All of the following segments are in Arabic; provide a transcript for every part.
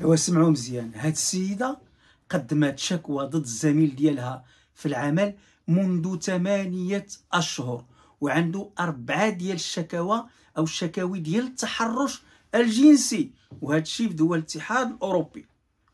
ايوا سمعوا مزيان هاد السيده قدمت شكوى ضد الزميل ديالها في العمل منذ ثمانية أشهر وعنده أربعة ديال الشكاوى أو الشكاوي ديال التحرش الجنسي وهذا الشيء في دول الاتحاد الأوروبي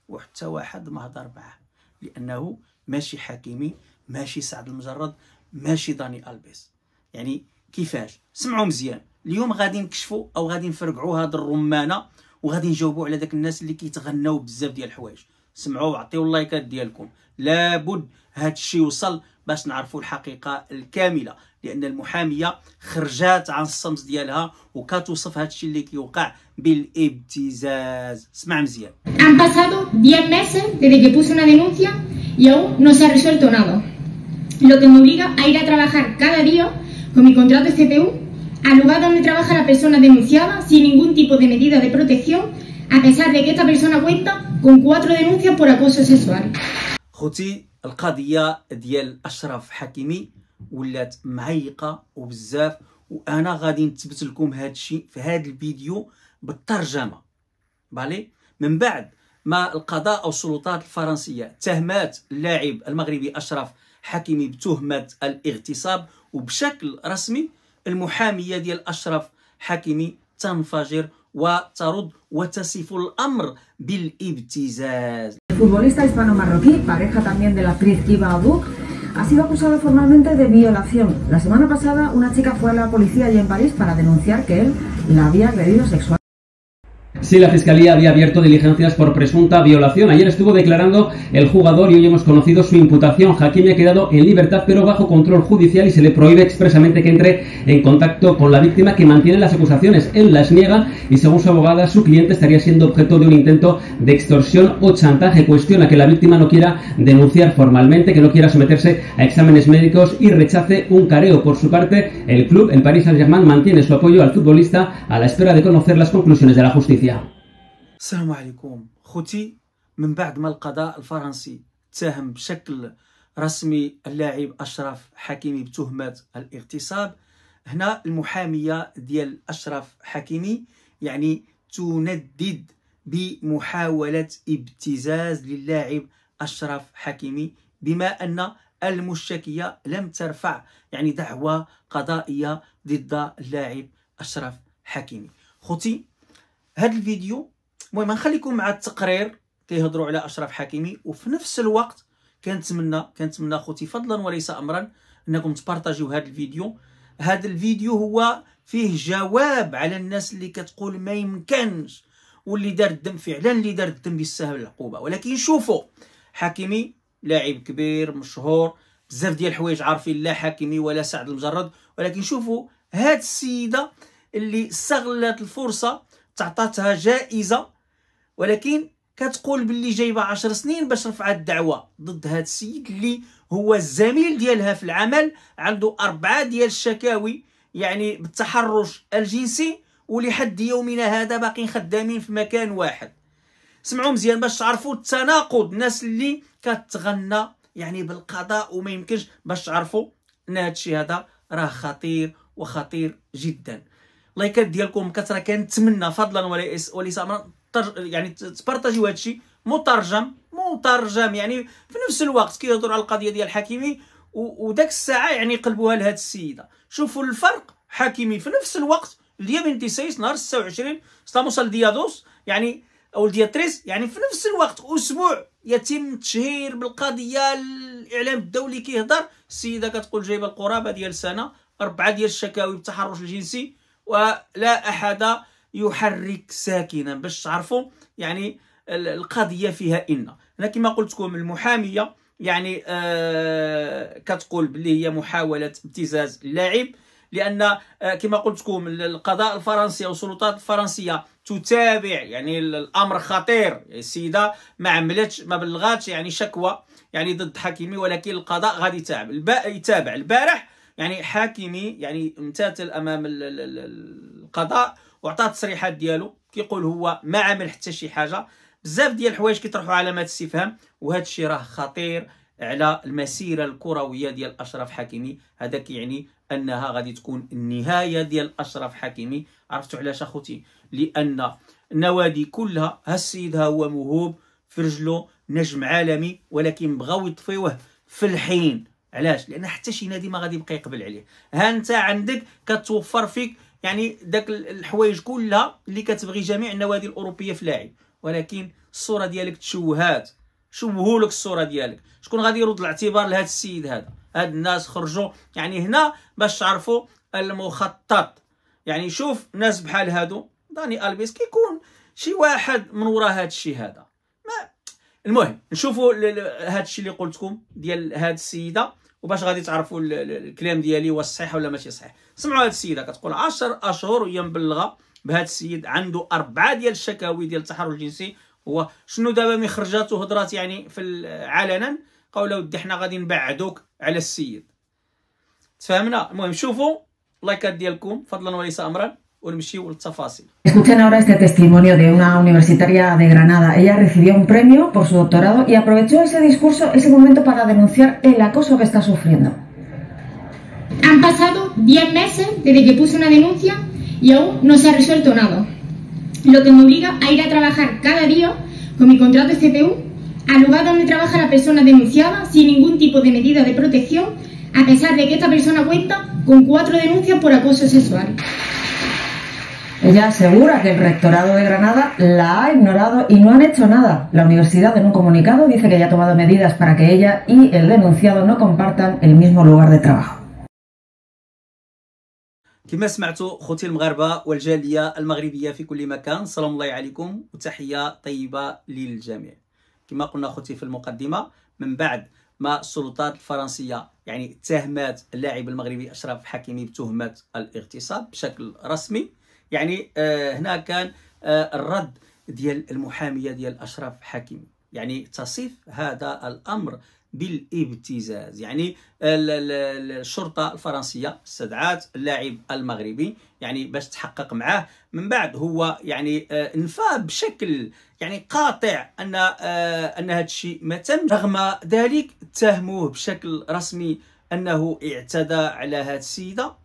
وحتى واحد ما هضر معاه لأنه ماشي حكيمي ماشي سعد المجرد ماشي داني ألبيس يعني كيفاش سمعوا مزيان اليوم غادي نكشفوا أو غادي نفرقعوا هاد الرمانة وغادي نجاوبوا على داك الناس اللي كيتغناو بزاف ديال الحوايج سمعوا وعطيو اللايكات ديالكم لابد هاد الشيء يوصل باش نعرفوا الحقيقه الكامله لان المحاميه خرجات عن الصمت ديالها وكتوصف هاد الشيء اللي كيوقع بالابتزاز سمع مزيان ان باسادو 10 meses desde que puse una denuncia y aún no se ha resuelto nada lo que me obliga a ir a trabajar cada día con mi contrato de CPU al lugar donde trabaja la persona denunciada sin ningún tipo de medida de protección, a pesar de que esta persona cuenta con cuatro denuncias por acoso sexual. خوتي القضيه ديال اشرف حكيمي ولات معيقه وبزاف وانا غادي نثبت لكم هذا الشيء في هذا الفيديو بالترجمه بالي من بعد ما القضاء او السلطات الفرنسيه تهمات اللاعب المغربي اشرف حكيمي بتهمه الاغتصاب وبشكل رسمي المحاميه futbolista hispano-marroquí, pareja también de la actriz Iba Abou, ha sido acusado formalmente de violación. La semana pasada, una chica fue a la policía allí en París para denunciar que él la había agredido sexualmente. Sí, la Fiscalía había abierto diligencias por presunta violación. Ayer estuvo declarando el jugador y hoy hemos conocido su imputación. Jaquim ha quedado en libertad pero bajo control judicial y se le prohíbe expresamente que entre en contacto con la víctima que mantiene las acusaciones. Él las niega y según su abogada su cliente estaría siendo objeto de un intento de extorsión o chantaje. Cuestiona que la víctima no quiera denunciar formalmente, que no quiera someterse a exámenes médicos y rechace un careo. Por su parte, el club, en Paris Saint-Germain, mantiene su apoyo al futbolista a la espera de conocer las conclusiones de la justicia. فيها السلام عليكم خوتي من بعد ما القضاء الفرنسي اتهم بشكل رسمي اللاعب اشرف حكيمي بتهمه الاغتصاب هنا المحاميه ديال اشرف حكيمي يعني تندد بمحاوله ابتزاز للاعب اشرف حكيمي بما ان المشتكيه لم ترفع يعني دعوى قضائيه ضد اللاعب اشرف حكيمي خوتي هذا الفيديو المهم نخليكم مع التقرير كيهضروا على اشرف حكيمي وفي نفس الوقت كنتمنى كنتمنى خوتي فضلا وليس امرا انكم تبارطاجيو هذا الفيديو هذا الفيديو هو فيه جواب على الناس اللي كتقول ما يمكنش واللي دار الدم فعلا اللي دار الدم يستاهل العقوبه ولكن شوفوا حكيمي لاعب كبير مشهور بزاف ديال الحوايج عارفين لا حكيمي ولا سعد المجرد ولكن شوفوا هاد السيده اللي استغلت الفرصه تعطاتها جائزه ولكن كتقول باللي جايبه 10 سنين باش رفعت دعوه ضد هذا السيد اللي هو الزميل ديالها في العمل عنده اربعه ديال الشكاوي يعني بالتحرش الجنسي ولحد يومنا هذا باقيين خدامين في مكان واحد سمعوا مزيان باش تعرفوا التناقض الناس اللي كتغنى يعني بالقضاء وما يمكنش باش تعرفوا ان هذا الشيء هذا راه خطير وخطير جدا لايكات ديالكم كثره كنتمنى فضلا وليس وليس امرا يعني تبارطاجيو هادشي مترجم مترجم يعني في نفس الوقت كيهضر على القضيه ديال حكيمي وداك الساعه يعني قلبوها لهاد السيده شوفوا الفرق حكيمي في نفس الوقت اليوم 26 نهار 26 ستاموس ديادوس يعني او الدياتريس يعني في نفس الوقت اسبوع يتم التشهير بالقضيه الاعلام الدولي كيهضر السيده كتقول جايبه القرابه ديال سنه اربعه ديال الشكاوي بالتحرش الجنسي ولا أحد يحرك ساكنا باش تعرفوا يعني القضية فيها إن أنا كما قلتكم المحامية يعني آه كتقول بلي هي محاولة ابتزاز اللاعب لان آه، كما قلت لكم القضاء الفرنسي او السلطات الفرنسيه تتابع يعني الامر خطير السيده ما عملتش ما بلغاتش يعني شكوى يعني ضد حكيمي ولكن القضاء غادي يتابع يتابع البارح يعني حاكمي يعني امتثل امام القضاء وعطى التصريحات ديالو كيقول هو ما عمل حتى شي حاجه بزاف ديال الحوايج كيطرحوا علامات استفهام وهذا الشيء راه خطير على المسيره الكرويه ديال اشرف حكيمي هذا كيعني انها غادي تكون النهايه ديال اشرف حكيمي عرفتوا علاش اخوتي لان النوادي كلها ها السيد ها هو موهوب في رجله نجم عالمي ولكن بغاو يطفيوه في الحين علاش لان حتى شي نادي ما غادي يبقى يقبل عليه ها انت عندك كتوفر فيك يعني داك الحوايج كلها اللي كتبغي جميع النوادي الاوروبيه في لاعب ولكن الصوره ديالك تشوهات شوهوا لك الصوره ديالك شكون غادي يرد الاعتبار لهذا السيد هذا هاد الناس خرجوا يعني هنا باش تعرفوا المخطط يعني شوف ناس بحال هادو داني البيس كيكون شي واحد من وراء هاد الشيء هذا المهم نشوفوا هذا الشيء اللي قلتكم ديال هاد السيده وباش غادي تعرفوا الكلام ديالي هو صحيح ولا ماشي صحيح سمعوا هاد السيده كتقول 10 اشهر وهي مبلغه بهاد السيد عنده اربعه ديال الشكاوي ديال التحرش الجنسي هو شنو دابا مي خرجات وهضرات يعني في علنا قالوا ودي حنا غادي نبعدوك على السيد تفهمنا المهم شوفوا لايكات ديالكم فضلا وليس امرا Escuchen ahora este testimonio de una universitaria de Granada. Ella recibió un premio por su doctorado y aprovechó ese discurso, ese momento para denunciar el acoso que está sufriendo. Han pasado 10 meses desde que puse una denuncia y aún no se ha resuelto nada. Lo que me obliga a ir a trabajar cada día con mi contrato CPU al lugar donde trabaja la persona denunciada sin ningún tipo de medida de protección, a pesar de que esta persona cuenta con cuatro denuncias por acoso sexual. Ella asegura que el rectorado de Granada la ha ignorado y no han hecho nada. La universidad en un comunicado dice que ya ha tomado medidas para que ella y el denunciado no compartan el mismo lugar de trabajo. كما سمعتوا خوتي المغاربه في كل مكان سلام الله عليكم وتحيه طيبه للجميع كما قلنا خوتي من بعد ما السلطات الفرنسيه يعني اتهمت اللاعب المغربي اشرف حكيمي بتهمه الاغتصاب بشكل رسمي يعني آه، هنا كان آه، الرد ديال المحاميه ديال اشرف حكيم يعني تصف هذا الامر بالابتزاز يعني الشرطه الفرنسيه استدعات اللاعب المغربي يعني باش تحقق معاه من بعد هو يعني آه، انفى بشكل يعني قاطع ان ان هذا الشيء ما تم رغم ذلك اتهموه بشكل رسمي انه اعتدى على هذه السيده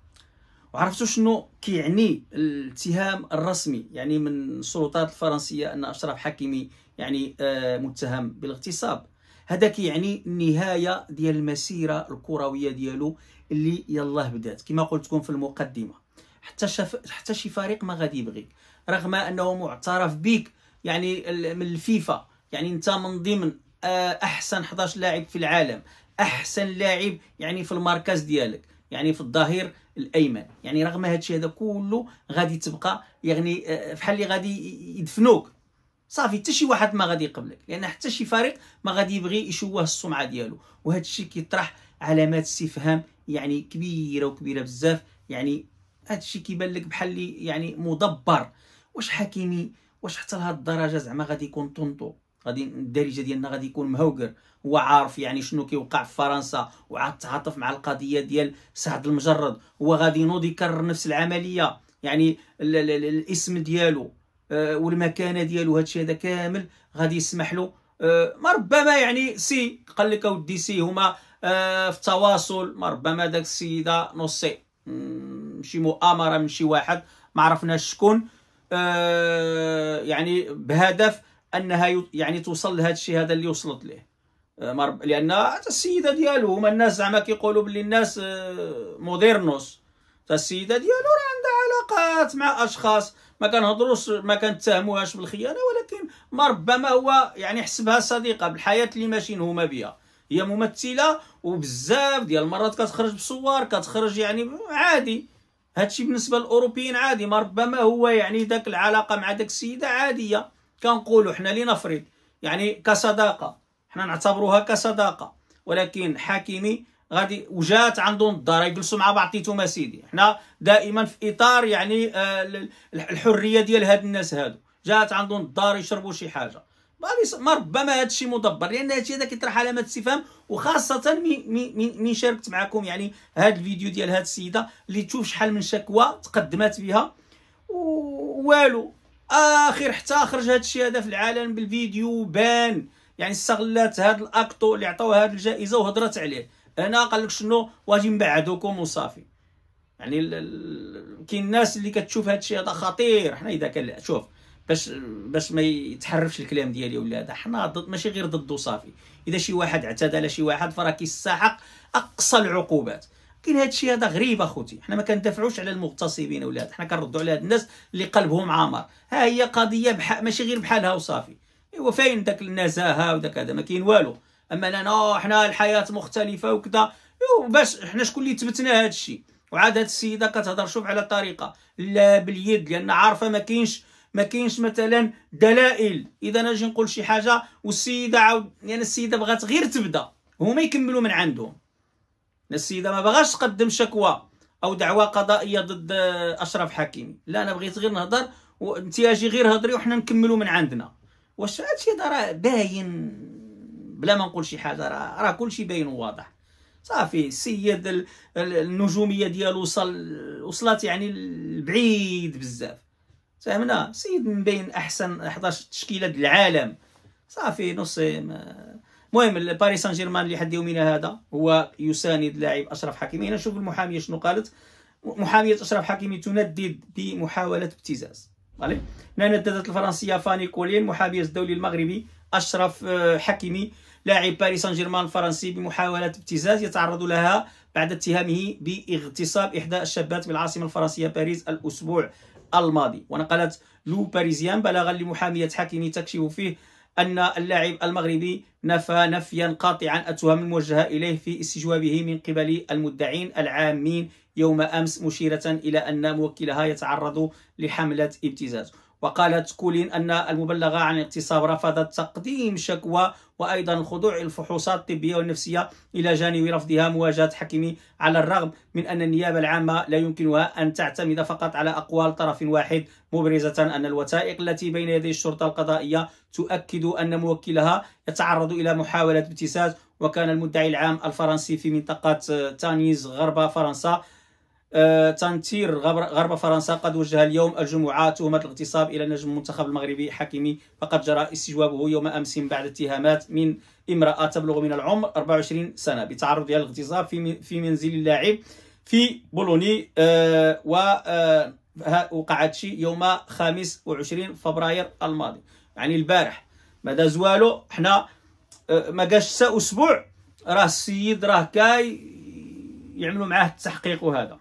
وعرفتوا شنو كيعني الاتهام الرسمي يعني من السلطات الفرنسيه ان اشرف حكيمي يعني آه، متهم بالاغتصاب هذا كيعني النهايه ديال المسيره الكرويه ديالو اللي يلاه بدات كما قلت لكم في المقدمه حتى شف... حتى شي فريق ما غادي يبغيك رغم انه معترف بك يعني من الفيفا يعني انت من ضمن آه، احسن 11 لاعب في العالم احسن لاعب يعني في المركز ديالك يعني في الظهير الايمن يعني رغم هذا الشيء هذا كله غادي تبقى يعني بحال آه، اللي غادي يدفنوك صافي حتى شي واحد ما غادي يقبلك لان حتى شي فريق ما غادي يبغي يشوه السمعه ديالو وهذا الشيء كيطرح علامات استفهام يعني كبيره وكبيره بزاف يعني هذا الشيء كيبان لك بحال اللي يعني مدبر واش حكيمي واش حتى لهاد الدرجه زعما غادي يكون طنطو غادي الدارجه ديالنا غادي يكون مهوكر هو عارف يعني شنو كيوقع في فرنسا وعاد تعاطف مع القضيه ديال سعد المجرد هو غادي ينوض يكرر نفس العمليه يعني الـ الـ الـ الاسم ديالو آه، والمكانه ديالو هادشي هذا كامل غادي يسمح له آه، ما ربما يعني سي قال لك اودي سي هما آه، في التواصل ما ربما داك السيده نصي شي مؤامره من شي واحد ما عرفناش شكون يعني بهدف انها يعني توصل لهذا الشيء هذا اللي وصلت ليه آه، لان السيده ديالو هما الناس زعما كيقولوا باللي الناس آه، موديرنوس السيده ديالو راه عندها علاقات مع اشخاص ما كنهضروش ما كنتهموهاش بالخيانه ولكن ما ربما هو يعني حسبها صديقه بالحياه اللي ماشيين هما بها هي ممثله وبزاف ديال المرات كتخرج بصور كتخرج يعني عادي هادشي بالنسبه للاوروبيين عادي ما ربما هو يعني داك العلاقه مع داك السيده عاديه كنقولوا حنا لنفرض يعني كصداقه حنا نعتبروها كصداقه ولكن حكيمي غادي وجات عندهم الدار يجلسوا مع بعضيتهم سيدي حنا دائما في اطار يعني آه، الحريه ديال هاد الناس هادو جات عندهم الدار يشربوا شي حاجه ما ربما هذا الشيء مدبر لان هذا الشيء هذا كيطرح علامه استفهام وخاصه من شاركت معكم يعني هذا الفيديو ديال هاد السيده اللي تشوف شحال من شكوى تقدمات بها والو اخر حتى خرج هذا الشيء هذا في العالم بالفيديو بان يعني استغلات هذا الاكتو اللي عطاوها هذه الجائزه وهضرت عليه انا قال لك شنو واجي نبعدوكم وصافي يعني كاين الناس اللي كتشوف هذا الشيء هذا خطير حنا اذا كان شوف باش باش ما يتحرفش الكلام ديالي ولا هذا حنا ضد ماشي غير ضد صافي اذا شي واحد اعتدى على شي واحد فراه كيستحق اقصى العقوبات كاين هذا الشيء هذا غريب اخوتي حنا ما كندافعوش على المغتصبين ولاد حنا كنردوا على هاد الناس اللي قلبهم عامر ها هي قضيه بح... ماشي غير بحالها وصافي ايوا فين داك النزاهه وداك هذا ما كاين والو اما انا حنا الحياه مختلفه وكذا باش حنا شكون اللي ثبتنا هذا الشيء وعاد هاد السيده كتهضر شوف على طريقه لا باليد لان عارفه ما كاينش ما كاينش مثلا دلائل اذا انا نجي نقول شي حاجه والسيده عاود يعني السيده بغات غير تبدا هما يكملوا من عندهم السيده ما بغاش تقدم شكوى او دعوى قضائيه ضد اشرف حكيمي لا انا بغيت غير نهضر اجي غير هضري وحنا نكملوا من عندنا واش هادشي هذا راه باين بلا ما نقول شي حاجه راه راه كلشي باين وواضح صافي السيد النجوميه ديالو وصل وصلت يعني لبعيد بزاف فهمنا سيد من بين احسن 11 تشكيله العالم صافي نصي المهم باريس سان جيرمان لحد يومنا هذا هو يساند لاعب اشرف حكيمي نشوف المحاميه شنو قالت محاميه اشرف حكيمي تندد بمحاوله ابتزاز فالي نددت الفرنسيه فاني كولين محاميه الدولي المغربي اشرف آه، حكيمي لاعب باريس سان جيرمان الفرنسي بمحاوله ابتزاز يتعرض لها بعد اتهامه باغتصاب احدى الشابات بالعاصمه الفرنسيه باريس الاسبوع الماضي ونقلت لو باريزيان بلاغا لمحاميه حكيمي تكشف فيه أن اللاعب المغربي نفى نفيا قاطعا التهم الموجهة إليه في استجوابه من قبل المدعين العامين يوم أمس مشيرة إلى أن موكلها يتعرض لحملة ابتزاز وقالت كولين أن المبلغة عن الاغتصاب رفضت تقديم شكوى وأيضا الخضوع للفحوصات الطبية والنفسية إلى جانب رفضها مواجهة حكيمي على الرغم من أن النيابة العامة لا يمكنها أن تعتمد فقط على أقوال طرف واحد مبرزة أن الوثائق التي بين يدي الشرطة القضائية تؤكد أن موكلها يتعرض إلى محاولة ابتزاز وكان المدعي العام الفرنسي في منطقة آه، تانيز غرب فرنسا آه، تنتير غرب فرنسا قد وجه اليوم الجمعة تهمة الاغتصاب إلى نجم المنتخب المغربي حكيمي فقد جرى استجوابه يوم أمس بعد اتهامات من امرأة تبلغ من العمر 24 سنة بتعرضها للاغتصاب في منزل اللاعب في بولوني آه، و آه، وقعت شي يوم 25 فبراير الماضي يعني البارح ماذا زوالو حنا ما قاش اسبوع راه السيد راه كاي يعملوا معاه التحقيق وهذا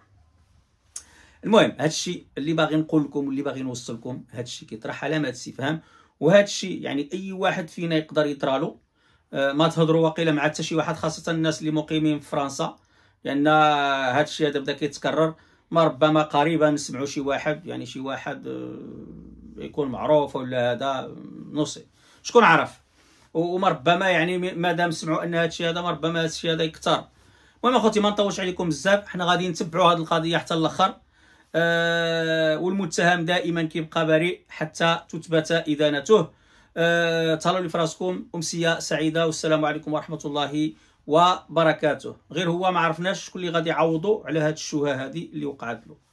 المهم هذا الشيء اللي باغي نقول لكم واللي باغي نوصل لكم هذا الشيء كيطرح علامات استفهام وهذا الشيء يعني اي واحد فينا يقدر يطرالو آه، ما تهضروا واقيلا مع حتى شي واحد خاصه الناس اللي مقيمين في فرنسا لان هذا الشيء هذا بدا كيتكرر ما ربما قريبا نسمعوا شي واحد يعني شي واحد آه، يكون معروف ولا هذا نصي شكون عرف وما ربما يعني مادام سمعوا ان هذا الشيء هذا ما ربما هذا الشيء هذا يكثر المهم اخوتي ما نطولش عليكم بزاف حنا غادي نتبعوا هذه القضيه حتى الاخر آه، والمتهم دائما كيبقى بريء حتى تثبت إدانته آه تهلاو لي فراسكم أمسية سعيدة والسلام عليكم ورحمة الله وبركاته غير هو ما عرفناش شكون اللي غادي يعوضوا على هذه الشوهه هذه اللي وقعت له